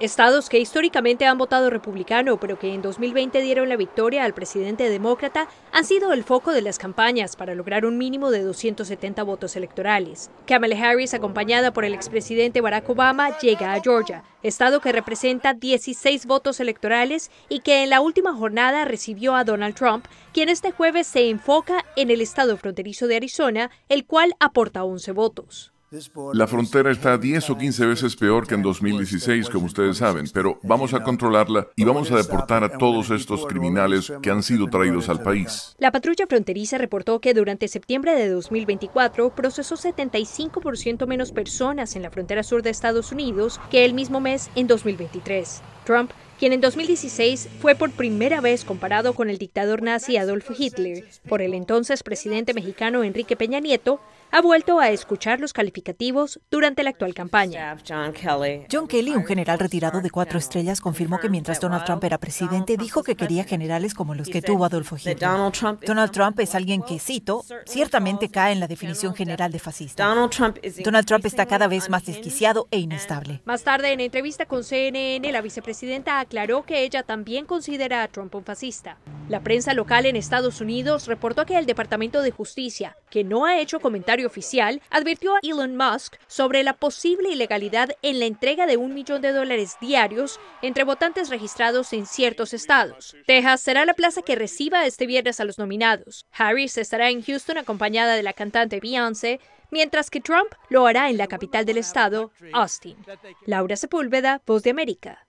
Estados que históricamente han votado republicano, pero que en 2020 dieron la victoria al presidente demócrata, han sido el foco de las campañas para lograr un mínimo de 270 votos electorales. Kamala Harris, acompañada por el expresidente Barack Obama, llega a Georgia, estado que representa 16 votos electorales y que en la última jornada recibió a Donald Trump, quien este jueves se enfoca en el estado fronterizo de Arizona, el cual aporta 11 votos. La frontera está 10 o 15 veces peor que en 2016, como ustedes saben, pero vamos a controlarla y vamos a deportar a todos estos criminales que han sido traídos al país. La patrulla fronteriza reportó que durante septiembre de 2024 procesó 75% menos personas en la frontera sur de Estados Unidos que el mismo mes en 2023. Trump quien en 2016 fue por primera vez comparado con el dictador nazi Adolf Hitler por el entonces presidente mexicano Enrique Peña Nieto, ha vuelto a escuchar los calificativos durante la actual campaña. John Kelly, un general retirado de cuatro estrellas, confirmó que mientras Donald Trump era presidente, dijo que quería generales como los que tuvo Adolfo Hitler. Donald Trump es alguien que, cito, ciertamente cae en la definición general de fascista. Donald Trump está cada vez más desquiciado e inestable. Más tarde, en entrevista con CNN, la vicepresidenta aclaró que ella también considera a Trump un fascista. La prensa local en Estados Unidos reportó que el Departamento de Justicia, que no ha hecho comentario oficial, advirtió a Elon Musk sobre la posible ilegalidad en la entrega de un millón de dólares diarios entre votantes registrados en ciertos estados. Texas será la plaza que reciba este viernes a los nominados. Harris estará en Houston acompañada de la cantante Beyoncé, mientras que Trump lo hará en la capital del estado, Austin. Laura Sepúlveda, Voz de América.